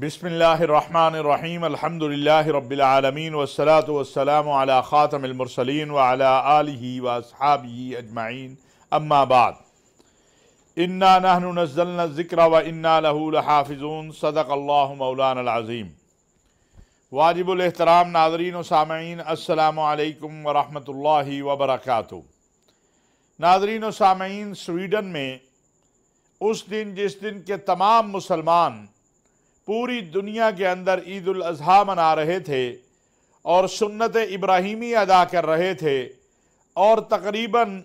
بسم اللہ الرحمن الرحیم الحمد رب العالمین والصلاة والسلام وسلم خاتم خاطم المرسلین آلہ واصحابہ اجمعین اما بعد انا نحن نزلنا الذکر و انا له لحافظون صدق اللہ مولانا العظیم واجب الاحترام ناظرین و سامعین السلام علیکم و رحمت وبرکاتہ ناظرین و سامعین سویڈن میں اس دن جس دن کے تمام مسلمان پوری دنیا کے اندر عید الاضحیٰ منا رہے تھے اور سنت ابراہیمی ادا کر رہے تھے اور تقریباً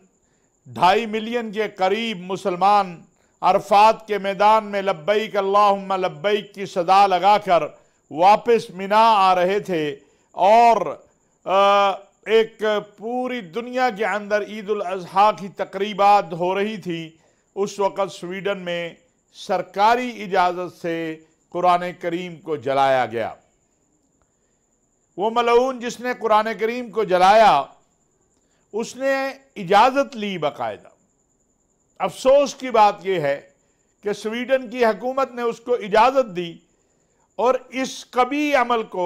ڈھائی ملین کے قریب مسلمان عرفات کے میدان میں لبیک اللہم لبیک کی صدا لگا کر واپس منا آ رہے تھے اور ایک پوری دنیا کے اندر عید الاضحیٰ کی تقریبات ہو رہی تھی اس وقت سویڈن میں سرکاری اجازت سے قرآن کریم کو جلایا گیا وہ ملعون جس نے قرآن کریم کو جلایا اس نے اجازت لی باقاعدہ افسوس کی بات یہ ہے کہ سویڈن کی حکومت نے اس کو اجازت دی اور اس قبی عمل کو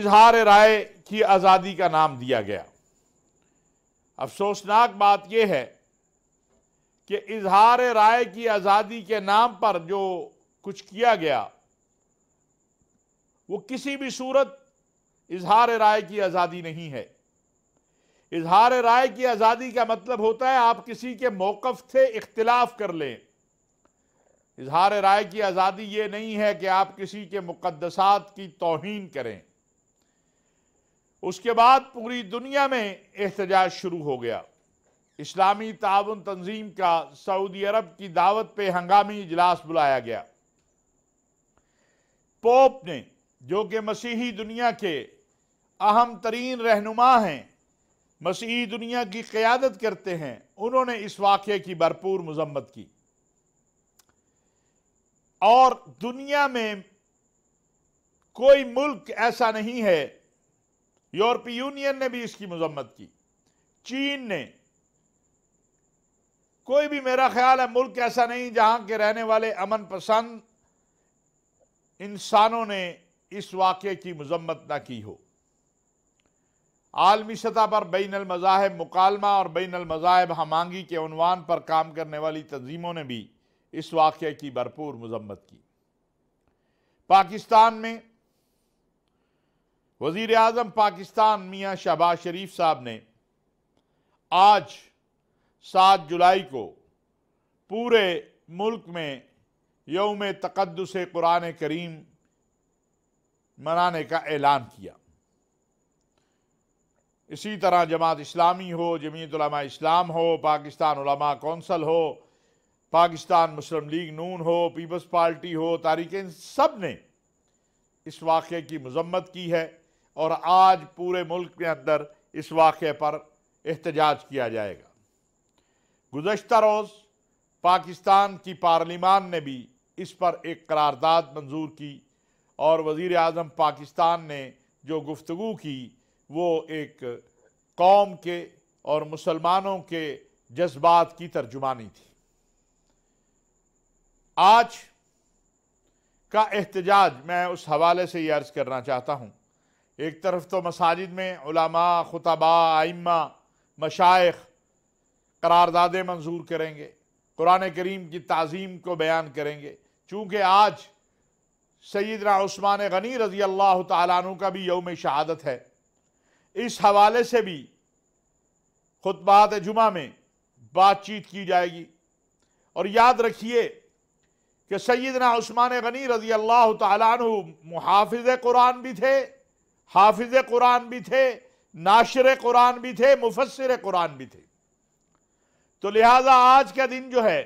اظہار رائے کی آزادی کا نام دیا گیا افسوسناک بات یہ ہے کہ اظہار رائے کی آزادی کے نام پر جو کچھ کیا گیا وہ کسی بھی صورت اظہار رائے کی آزادی نہیں ہے اظہار رائے کی آزادی کا مطلب ہوتا ہے آپ کسی کے موقف سے اختلاف کر لیں اظہار رائے کی آزادی یہ نہیں ہے کہ آپ کسی کے مقدسات کی توہین کریں اس کے بعد پوری دنیا میں احتجاج شروع ہو گیا اسلامی تعاون تنظیم کا سعودی عرب کی دعوت پہ ہنگامی اجلاس بلایا گیا پوپ نے جو کہ مسیحی دنیا کے اہم ترین رہنما ہیں مسیحی دنیا کی قیادت کرتے ہیں انہوں نے اس واقعے کی بھرپور مذمت کی اور دنیا میں کوئی ملک ایسا نہیں ہے یورپی یونین نے بھی اس کی مذمت کی چین نے کوئی بھی میرا خیال ہے ملک ایسا نہیں جہاں کے رہنے والے امن پسند انسانوں نے اس واقعے کی مذمت نہ کی ہو عالمی سطح پر بین المذاہب مکالمہ اور بین المذاہب ہمانگی کے عنوان پر کام کرنے والی تنظیموں نے بھی اس واقعے کی بھرپور مذمت کی پاکستان میں وزیر اعظم پاکستان میاں شہباز شریف صاحب نے آج سات جولائی کو پورے ملک میں یوم تقدس قرآن کریم منانے کا اعلان کیا اسی طرح جماعت اسلامی ہو جمعیت علماء اسلام ہو پاکستان علماء کونسل ہو پاکستان مسلم لیگ نون ہو پیپلز پارٹی ہو ان سب نے اس واقعے کی مذمت کی ہے اور آج پورے ملک کے اندر اس واقعے پر احتجاج کیا جائے گا گزشتہ روز پاکستان کی پارلیمان نے بھی اس پر ایک قرارداد منظور کی اور وزیر اعظم پاکستان نے جو گفتگو کی وہ ایک قوم کے اور مسلمانوں کے جذبات کی ترجمانی تھی آج کا احتجاج میں اس حوالے سے یہ عرض کرنا چاہتا ہوں ایک طرف تو مساجد میں علماء خطباء آئمہ مشائق قراردادیں منظور کریں گے قرآن کریم کی تعظیم کو بیان کریں گے چونکہ آج سیدنا عثمان غنی رضی اللہ تعالیٰ عنہ کا بھی یوم شہادت ہے اس حوالے سے بھی خطبات جمعہ میں بات چیت کی جائے گی اور یاد رکھیے کہ سیدنا عثمان غنی رضی اللہ تعالیٰ عنہ محافظ قرآن بھی تھے حافظ قرآن بھی تھے ناشر قرآن بھی تھے مفسر قرآن بھی تھے تو لہٰذا آج کا دن جو ہے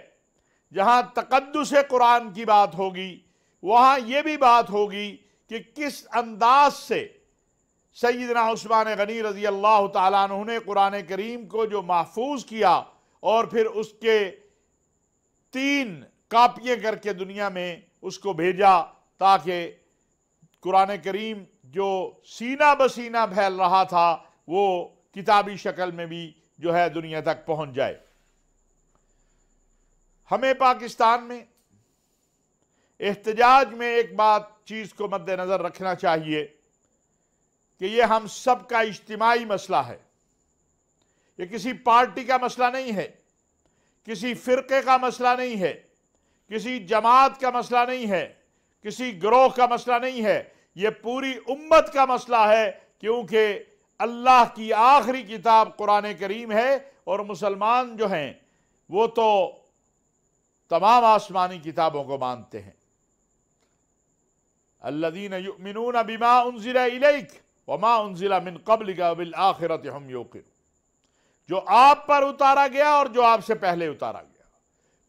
جہاں تقدس قرآن کی بات ہوگی وہاں یہ بھی بات ہوگی کہ کس انداز سے سیدنا عثمان غنی رضی اللہ تعالیٰ عنہ نے قرآن کریم کو جو محفوظ کیا اور پھر اس کے تین کاپیے کر کے دنیا میں اس کو بھیجا تاکہ قرآن کریم جو سینہ بسینہ پھیل رہا تھا وہ کتابی شکل میں بھی جو ہے دنیا تک پہنچ جائے ہمیں پاکستان میں احتجاج میں ایک بات چیز کو مد نظر رکھنا چاہیے کہ یہ ہم سب کا اجتماعی مسئلہ ہے یہ کسی پارٹی کا مسئلہ نہیں ہے کسی فرقے کا مسئلہ نہیں ہے کسی جماعت کا مسئلہ نہیں ہے کسی گروہ کا مسئلہ نہیں ہے یہ پوری امت کا مسئلہ ہے کیونکہ اللہ کی آخری کتاب قرآن کریم ہے اور مسلمان جو ہیں وہ تو تمام آسمانی کتابوں کو مانتے ہیں الذین یؤمنون بما انزل انزل وما من ہم منون جو آپ پر اتارا گیا اور جو آپ سے پہلے اتارا گیا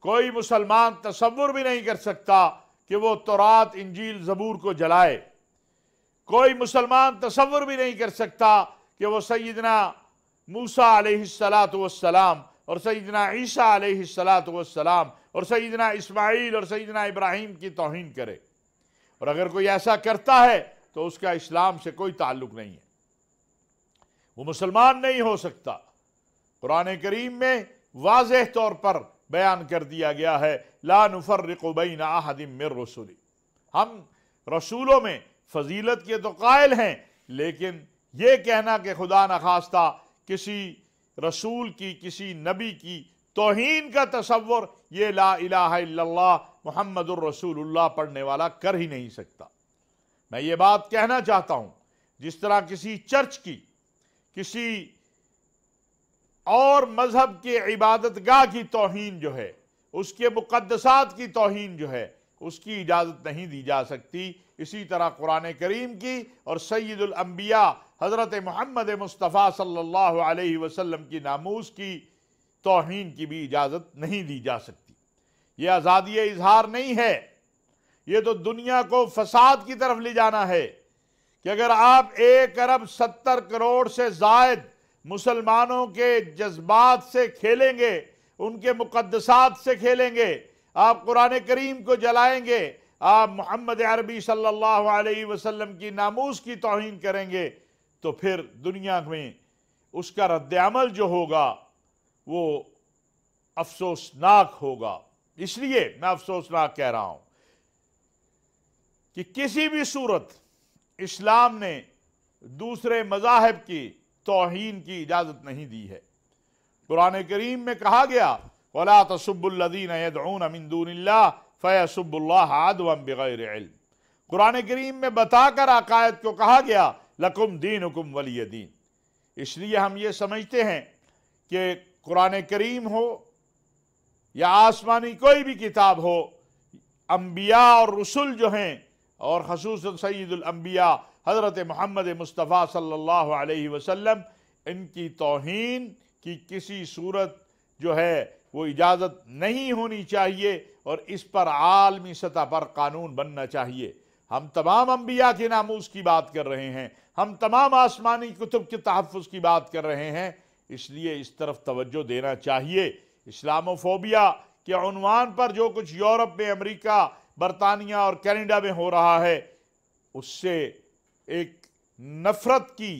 کوئی مسلمان تصور بھی نہیں کر سکتا کہ وہ تورات انجیل زبور کو جلائے کوئی مسلمان تصور بھی نہیں کر سکتا کہ وہ سیدنا موسیٰ علیہ السلام اور سیدنا عیسیٰ علیہ السلاۃ اور سیدنا اسماعیل اور سیدنا ابراہیم کی توہین کرے اور اگر کوئی ایسا کرتا ہے تو اس کا اسلام سے کوئی تعلق نہیں ہے وہ مسلمان نہیں ہو سکتا قرآن کریم میں واضح طور پر بیان کر دیا گیا ہے لا نفرق بین احد من رسولی ہم رسولوں میں فضیلت کے تو قائل ہیں لیکن یہ کہنا کہ خدا نخواستہ کسی رسول کی کسی نبی کی توہین کا تصور یہ لا الہ الا اللہ محمد الرسول اللہ پڑھنے والا کر ہی نہیں سکتا میں یہ بات کہنا چاہتا ہوں جس طرح کسی چرچ کی کسی اور مذہب کے عبادت گاہ کی توہین جو ہے اس کے مقدسات کی توہین جو ہے اس کی اجازت نہیں دی جا سکتی اسی طرح قرآن کریم کی اور سید الانبیاء حضرت محمد مصطفیٰ صلی اللہ علیہ وسلم کی ناموس کی توہین کی بھی اجازت نہیں دی جا سکتی یہ آزادی اظہار نہیں ہے یہ تو دنیا کو فساد کی طرف لے جانا ہے کہ اگر آپ ایک ارب ستر کروڑ سے زائد مسلمانوں کے جذبات سے کھیلیں گے ان کے مقدسات سے کھیلیں گے آپ قرآن کریم کو جلائیں گے آپ محمد عربی صلی اللہ علیہ وسلم کی ناموس کی توہین کریں گے تو پھر دنیا میں اس کا رد عمل جو ہوگا وہ افسوسناک ہوگا اس لیے میں افسوسناک کہہ رہا ہوں کہ کسی بھی صورت اسلام نے دوسرے مذاہب کی توہین کی اجازت نہیں دی ہے قرآن کریم میں کہا گیا وَلَا تَصُبُّ الَّذِينَ يَدْعُونَ مِن دُونِ اللَّهِ فَيَصُبُّ اللَّهَ عَدْوًا بِغَيْرِ عِلْمِ قرآن کریم میں بتا کر عقائد کو کہا گیا لکم دین حکم ولی دین اس لیے ہم یہ سمجھتے ہیں کہ قرآن کریم ہو یا آسمانی کوئی بھی کتاب ہو انبیاء اور رسول جو ہیں اور خصوص سید الانبیاء حضرت محمد مصطفیٰ صلی اللہ علیہ وسلم ان کی توہین کی کسی صورت جو ہے وہ اجازت نہیں ہونی چاہیے اور اس پر عالمی سطح پر قانون بننا چاہیے ہم تمام انبیاء کے ناموس کی بات کر رہے ہیں ہم تمام آسمانی کتب کے تحفظ کی بات کر رہے ہیں اس لیے اس طرف توجہ دینا چاہیے اسلام و فوبیا کے عنوان پر جو کچھ یورپ میں امریکہ برطانیہ اور کینیڈا میں ہو رہا ہے اس سے ایک نفرت کی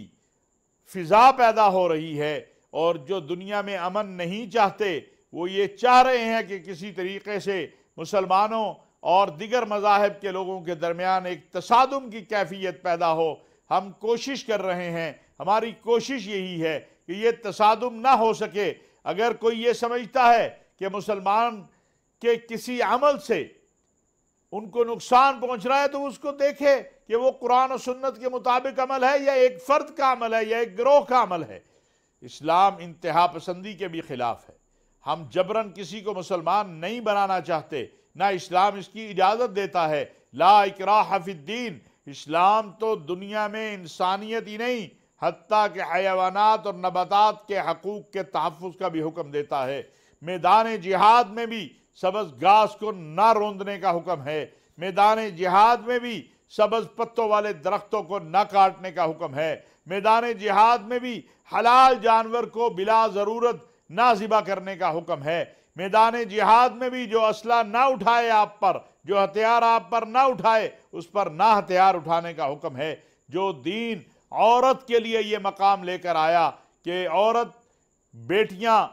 فضا پیدا ہو رہی ہے اور جو دنیا میں امن نہیں چاہتے وہ یہ چاہ رہے ہیں کہ کسی طریقے سے مسلمانوں اور دیگر مذاہب کے لوگوں کے درمیان ایک تصادم کی کیفیت پیدا ہو ہم کوشش کر رہے ہیں ہماری کوشش یہی ہے کہ یہ تصادم نہ ہو سکے اگر کوئی یہ سمجھتا ہے کہ مسلمان کے کسی عمل سے ان کو نقصان پہنچ رہا ہے تو اس کو دیکھے کہ وہ قرآن و سنت کے مطابق عمل ہے یا ایک فرد کا عمل ہے یا ایک گروہ کا عمل ہے اسلام انتہا پسندی کے بھی خلاف ہے ہم جبرن کسی کو مسلمان نہیں بنانا چاہتے نہ اسلام اس کی اجازت دیتا ہے لا اکراح فی الدین اسلام تو دنیا میں انسانیت ہی نہیں حتیٰ کہ حیوانات اور نباتات کے حقوق کے تحفظ کا بھی حکم دیتا ہے میدان جہاد میں بھی سبز گاس کو نہ روندنے کا حکم ہے میدان جہاد میں بھی سبز پتوں والے درختوں کو نہ کاٹنے کا حکم ہے میدان جہاد میں بھی حلال جانور کو بلا ضرورت نازبہ کرنے کا حکم ہے میدان جہاد میں بھی جو اسلحہ نہ اٹھائے آپ پر جو ہتھیار آپ پر نہ اٹھائے اس پر نہ ہتھیار اٹھانے کا حکم ہے جو دین عورت کے لیے یہ مقام لے کر آیا کہ عورت بیٹیاں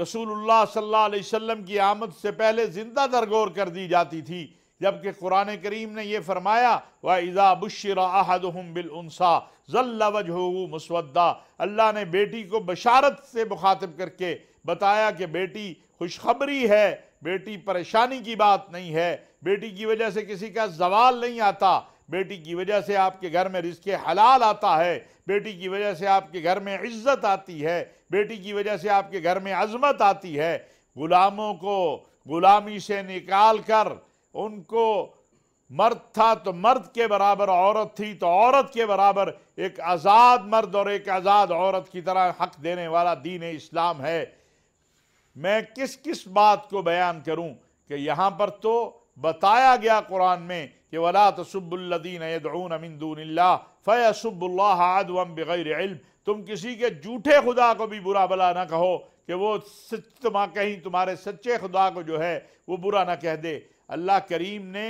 رسول اللہ صلی اللہ علیہ وسلم کی آمد سے پہلے زندہ درگور کر دی جاتی تھی جبکہ قرآن کریم نے یہ فرمایا وَإِذَا بُشِّرَ أَحَدُهُمْ عہد ظَلَّ وَجْهُهُ مُسْوَدَّى اللہ نے بیٹی کو بشارت سے مخاطب کر کے بتایا کہ بیٹی خوشخبری ہے بیٹی پریشانی کی بات نہیں ہے بیٹی کی وجہ سے کسی کا زوال نہیں آتا بیٹی کی وجہ سے آپ کے گھر میں رزق حلال آتا ہے بیٹی کی وجہ سے آپ کے گھر میں عزت آتی ہے بیٹی کی وجہ سے آپ کے گھر میں عظمت آتی ہے غلاموں کو غلامی سے نکال کر ان کو مرد تھا تو مرد کے برابر عورت تھی تو عورت کے برابر ایک آزاد مرد اور ایک آزاد عورت کی طرح حق دینے والا دین اسلام ہے میں کس کس بات کو بیان کروں کہ یہاں پر تو بتایا گیا قرآن میں کہ وَلَا تَسُبُّ الَّذِينَ يَدْعُونَ مِن دُونِ اللَّهِ فَيَسُبُّ اللَّهَ عَدْوًا بِغَيْرِ علم تم کسی کے جھوٹے خدا کو بھی برا بلا نہ کہو کہ وہ سچ کہیں تمہارے سچے خدا کو جو ہے وہ برا نہ کہہ دے اللہ کریم نے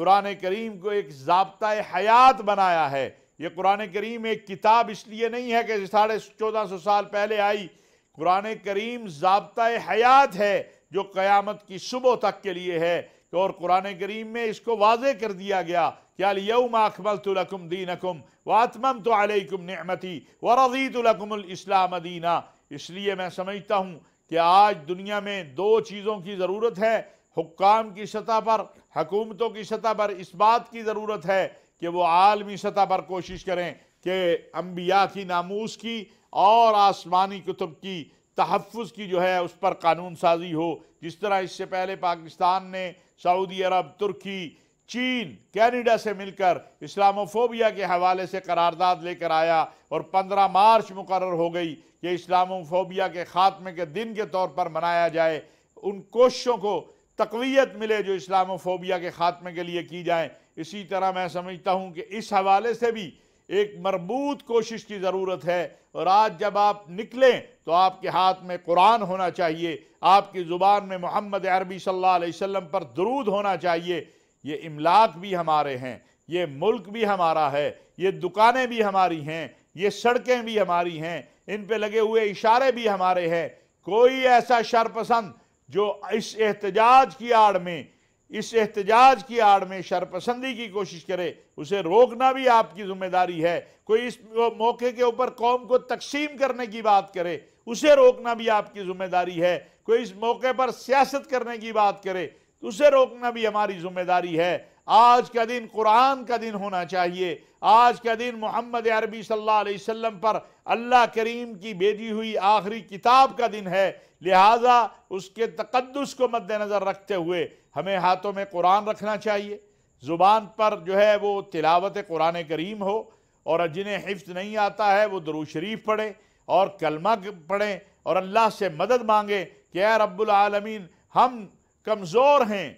قرآن کریم کو ایک ضابطہ حیات بنایا ہے یہ قرآن کریم ایک کتاب اس لیے نہیں ہے کہ ساڑھے چودہ سو سال پہلے آئی قرآن کریم ضابطۂ حیات ہے جو قیامت کی صبح تک کے لیے ہے اور قرآن کریم میں اس کو واضح کر دیا گیا کہ الیوم اکملت لکم دینکم واتممت علیکم نعمتی ورضیت لکم الاسلام دینا اس لیے میں سمجھتا ہوں کہ آج دنیا میں دو چیزوں کی ضرورت ہے حکام کی سطح پر حکومتوں کی سطح پر اس بات کی ضرورت ہے کہ وہ عالمی سطح پر کوشش کریں کہ انبیاء کی ناموس کی اور آسمانی کتب کی تحفظ کی جو ہے اس پر قانون سازی ہو جس طرح اس سے پہلے پاکستان نے سعودی عرب ترکی چین کینیڈا سے مل کر اسلام و فوبیا کے حوالے سے قرارداد لے کر آیا اور پندرہ مارچ مقرر ہو گئی کہ اسلام و فوبیا کے خاتمے کے دن کے طور پر منایا جائے ان کوششوں کو تقویت ملے جو اسلام و فوبیا کے خاتمے کے لیے کی جائیں اسی طرح میں سمجھتا ہوں کہ اس حوالے سے بھی ایک مربوط کوشش کی ضرورت ہے اور آج جب آپ نکلیں تو آپ کے ہاتھ میں قرآن ہونا چاہیے آپ کی زبان میں محمد عربی صلی اللہ علیہ وسلم پر درود ہونا چاہیے یہ املاک بھی ہمارے ہیں یہ ملک بھی ہمارا ہے یہ دکانیں بھی ہماری ہیں یہ سڑکیں بھی ہماری ہیں ان پہ لگے ہوئے اشارے بھی ہمارے ہیں کوئی ایسا شرپسند جو اس احتجاج کی آڑ میں اس احتجاج کی آڑ میں شرپسندی کی کوشش کرے اسے روکنا بھی آپ کی ذمہ داری ہے کوئی اس موقع کے اوپر قوم کو تقسیم کرنے کی بات کرے اسے روکنا بھی آپ کی ذمہ داری ہے کوئی اس موقع پر سیاست کرنے کی بات کرے اسے روکنا بھی ہماری ذمہ داری ہے آج کا دن قرآن کا دن ہونا چاہیے آج کا دن محمد عربی صلی اللہ علیہ وسلم پر اللہ کریم کی بیجی ہوئی آخری کتاب کا دن ہے لہٰذا اس کے تقدس کو مد نظر رکھتے ہوئے ہمیں ہاتھوں میں قرآن رکھنا چاہیے زبان پر جو ہے وہ تلاوت قرآن کریم ہو اور جنہیں حفظ نہیں آتا ہے وہ شریف پڑھے اور کلمہ پڑھیں اور اللہ سے مدد مانگے کہ اے رب العالمین ہم کمزور ہیں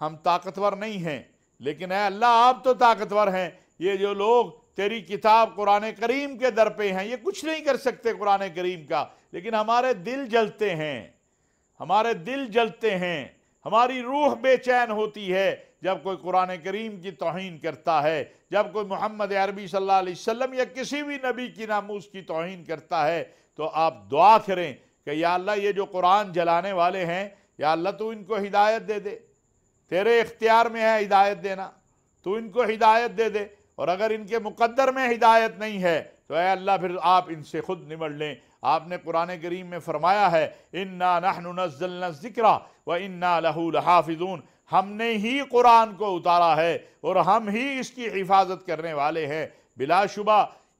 ہم طاقتور نہیں ہیں لیکن اے اللہ آپ تو طاقتور ہیں یہ جو لوگ تیری کتاب قرآن کریم کے در پہ ہیں یہ کچھ نہیں کر سکتے قرآن کریم کا لیکن ہمارے دل جلتے ہیں ہمارے دل جلتے ہیں ہماری روح بے چین ہوتی ہے جب کوئی قرآن کریم کی توہین کرتا ہے جب کوئی محمد عربی صلی اللہ علیہ وسلم یا کسی بھی نبی کی ناموس کی توہین کرتا ہے تو آپ دعا کریں کہ یا اللہ یہ جو قرآن جلانے والے ہیں یا اللہ تو ان کو ہدایت دے دے تیرے اختیار میں ہے ہدایت دینا تو ان کو ہدایت دے دے اور اگر ان کے مقدر میں ہدایت نہیں ہے تو اے اللہ پھر آپ ان سے خود نمٹ لیں آپ نے قرآن کریم میں فرمایا ہے اِنَّا نَحْنُ نَزَّلْنَا الزِّكْرَ وَإِنَّا لَهُ لَحَافِظُونَ ہم نے ہی قرآن کو اتارا ہے اور ہم ہی اس کی حفاظت کرنے والے ہیں بلا شبہ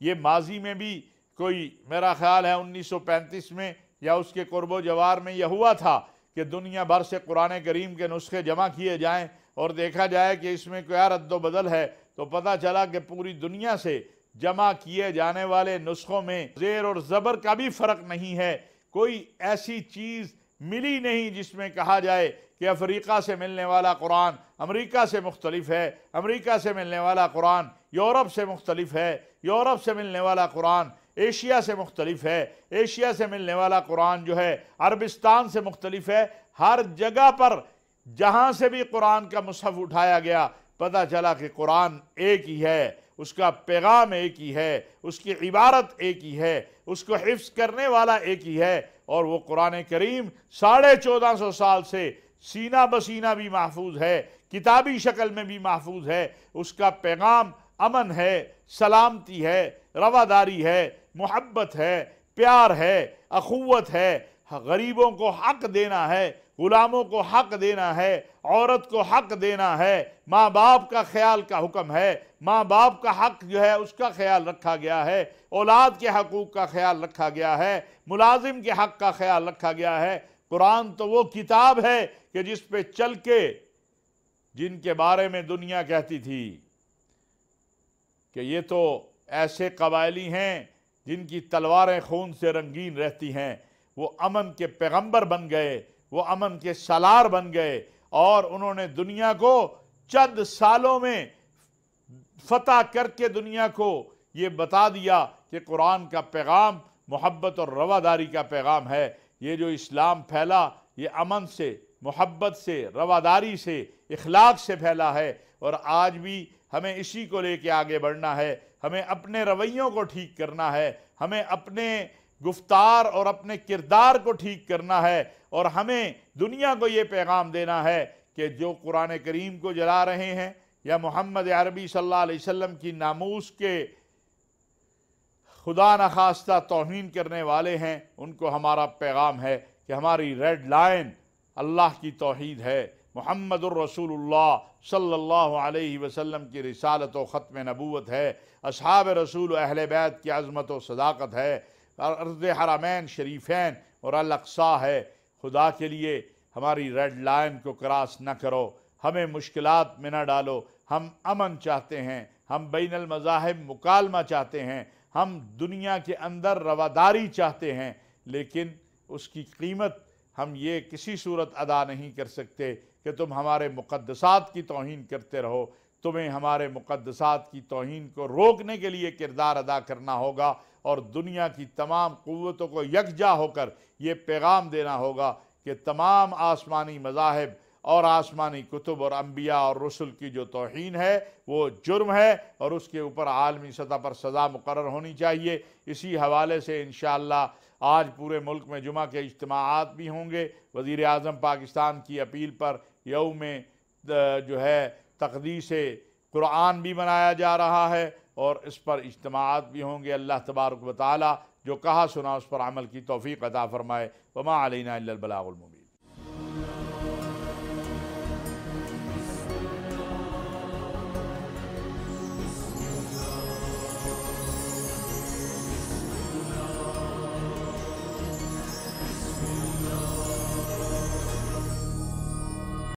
یہ ماضی میں بھی کوئی میرا خیال ہے انیس سو پینتیس میں یا اس کے قرب و جوار میں یہ ہوا تھا کہ دنیا بھر سے قرآن کریم کے نسخے جمع کیے جائیں اور دیکھا جائے کہ اس میں کیا رد و بدل ہے تو پتہ چلا کہ پوری دنیا سے جمع کیے جانے والے نسخوں میں زیر اور زبر کا بھی فرق نہیں ہے کوئی ایسی چیز ملی نہیں جس میں کہا جائے کہ افریقہ سے ملنے والا قرآن امریکہ سے مختلف ہے امریکہ سے ملنے والا قرآن یورپ سے مختلف ہے یورپ سے ملنے والا قرآن ایشیا سے مختلف ہے ایشیا سے ملنے والا قرآن جو ہے عربستان سے مختلف ہے ہر جگہ پر جہاں سے بھی قرآن کا مصحف اٹھایا گیا پتہ چلا کہ قرآن ایک ہی ہے اس کا پیغام ایک ہی ہے اس کی عبارت ایک ہی ہے اس کو حفظ کرنے والا ایک ہی ہے اور وہ قرآن کریم ساڑھے چودہ سو سال سے سینہ بسینہ بھی محفوظ ہے کتابی شکل میں بھی محفوظ ہے اس کا پیغام امن ہے سلامتی ہے رواداری ہے محبت ہے پیار ہے اخوت ہے غریبوں کو حق دینا ہے غلاموں کو حق دینا ہے عورت کو حق دینا ہے ماں باپ کا خیال کا حکم ہے ماں باپ کا حق جو ہے اس کا خیال رکھا گیا ہے اولاد کے حقوق کا خیال رکھا گیا ہے ملازم کے حق کا خیال رکھا گیا ہے قرآن تو وہ کتاب ہے کہ جس پہ چل کے جن کے بارے میں دنیا کہتی تھی کہ یہ تو ایسے قبائلی ہیں جن کی تلواریں خون سے رنگین رہتی ہیں وہ امن کے پیغمبر بن گئے وہ امن کے سالار بن گئے اور انہوں نے دنیا کو چند سالوں میں فتح کر کے دنیا کو یہ بتا دیا کہ قرآن کا پیغام محبت اور رواداری کا پیغام ہے یہ جو اسلام پھیلا یہ امن سے محبت سے رواداری سے اخلاق سے پھیلا ہے اور آج بھی ہمیں اسی کو لے کے آگے بڑھنا ہے ہمیں اپنے رویوں کو ٹھیک کرنا ہے ہمیں اپنے گفتار اور اپنے کردار کو ٹھیک کرنا ہے اور ہمیں دنیا کو یہ پیغام دینا ہے کہ جو قرآن کریم کو جلا رہے ہیں یا محمد عربی صلی اللہ علیہ وسلم کی ناموس کے خدا نخواستہ توہین کرنے والے ہیں ان کو ہمارا پیغام ہے کہ ہماری ریڈ لائن اللہ کی توحید ہے محمد الرسول اللہ صلی اللہ علیہ وسلم کی رسالت و ختم نبوت ہے اصحاب رسول اہل بیت کی عظمت و صداقت ہے عرض حرامین شریفین اور الاقصا ہے خدا کے لیے ہماری ریڈ لائن کو کراس نہ کرو ہمیں مشکلات میں نہ ڈالو ہم امن چاہتے ہیں ہم بین المذاہب مکالمہ چاہتے ہیں ہم دنیا کے اندر رواداری چاہتے ہیں لیکن اس کی قیمت ہم یہ کسی صورت ادا نہیں کر سکتے کہ تم ہمارے مقدسات کی توہین کرتے رہو تمہیں ہمارے مقدسات کی توہین کو روکنے کے لیے کردار ادا کرنا ہوگا اور دنیا کی تمام قوتوں کو یکجا ہو کر یہ پیغام دینا ہوگا کہ تمام آسمانی مذاہب اور آسمانی کتب اور انبیاء اور رسل کی جو توہین ہے وہ جرم ہے اور اس کے اوپر عالمی سطح پر سزا مقرر ہونی چاہیے اسی حوالے سے انشاءاللہ آج پورے ملک میں جمعہ کے اجتماعات بھی ہوں گے وزیر اعظم پاکستان کی اپیل پر یوم جو ہے تقدیس قرآن بھی منایا جا رہا ہے اور اس پر اجتماعات بھی ہوں گے اللہ تبارک و تعالی جو کہا سنا اس پر عمل کی توفیق عطا فرمائے وما علینا الا البلاغ المبین